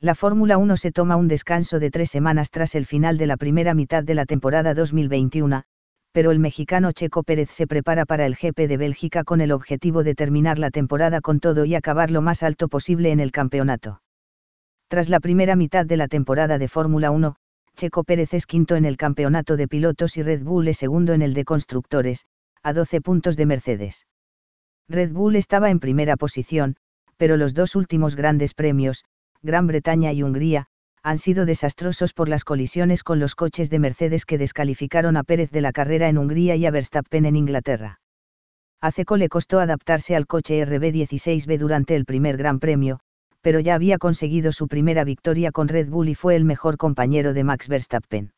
la Fórmula 1 se toma un descanso de tres semanas tras el final de la primera mitad de la temporada 2021, pero el mexicano Checo Pérez se prepara para el GP de Bélgica con el objetivo de terminar la temporada con todo y acabar lo más alto posible en el campeonato. Tras la primera mitad de la temporada de Fórmula 1, Checo Pérez es quinto en el campeonato de pilotos y Red Bull es segundo en el de constructores, a 12 puntos de Mercedes. Red Bull estaba en primera posición, pero los dos últimos grandes premios, Gran Bretaña y Hungría, han sido desastrosos por las colisiones con los coches de Mercedes que descalificaron a Pérez de la carrera en Hungría y a Verstappen en Inglaterra. A Ceco le costó adaptarse al coche RB16B durante el primer Gran Premio, pero ya había conseguido su primera victoria con Red Bull y fue el mejor compañero de Max Verstappen.